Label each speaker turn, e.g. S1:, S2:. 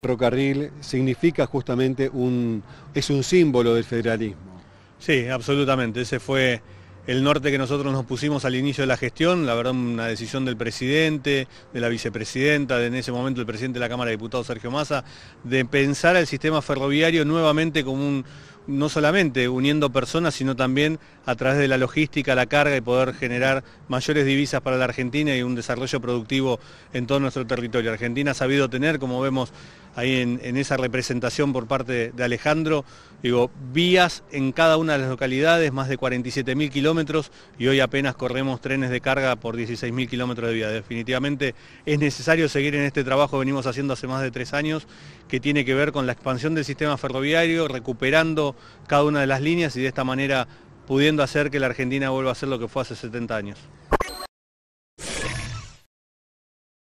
S1: ferrocarril significa justamente un, es un símbolo del federalismo.
S2: Sí, absolutamente. Ese fue el norte que nosotros nos pusimos al inicio de la gestión, la verdad una decisión del presidente, de la vicepresidenta, de en ese momento el presidente de la Cámara de Diputados, Sergio Massa, de pensar al sistema ferroviario nuevamente como un, no solamente uniendo personas, sino también a través de la logística, la carga y poder generar mayores divisas para la Argentina y un desarrollo productivo en todo nuestro territorio. Argentina ha sabido tener, como vemos, ahí en, esa representación por parte de Alejandro. Digo, vías en cada una de las localidades, más de 47.000 kilómetros y hoy apenas corremos trenes de carga por 16.000 kilómetros de vía. Definitivamente es necesario seguir en este trabajo que venimos haciendo hace más de tres años, que tiene que ver con la expansión del sistema ferroviario, recuperando cada una de las líneas y de esta manera pudiendo hacer que la Argentina vuelva a ser lo que fue hace 70 años.